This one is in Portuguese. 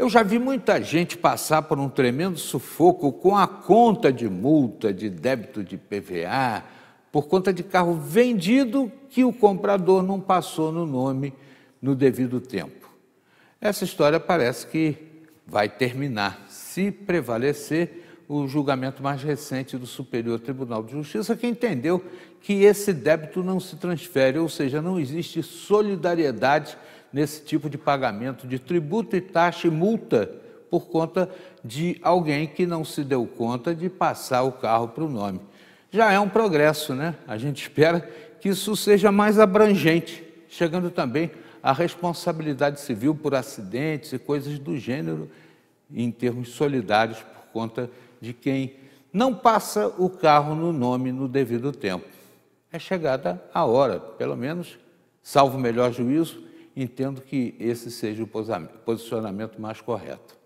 Eu já vi muita gente passar por um tremendo sufoco com a conta de multa, de débito de PVA, por conta de carro vendido que o comprador não passou no nome no devido tempo. Essa história parece que vai terminar, se prevalecer o julgamento mais recente do Superior Tribunal de Justiça, que entendeu que esse débito não se transfere, ou seja, não existe solidariedade nesse tipo de pagamento de tributo e taxa e multa por conta de alguém que não se deu conta de passar o carro para o nome. Já é um progresso, né? A gente espera que isso seja mais abrangente, chegando também à responsabilidade civil por acidentes e coisas do gênero, em termos solidários, por conta de quem não passa o carro no nome no devido tempo. É chegada a hora, pelo menos, salvo o melhor juízo, entendo que esse seja o posicionamento mais correto.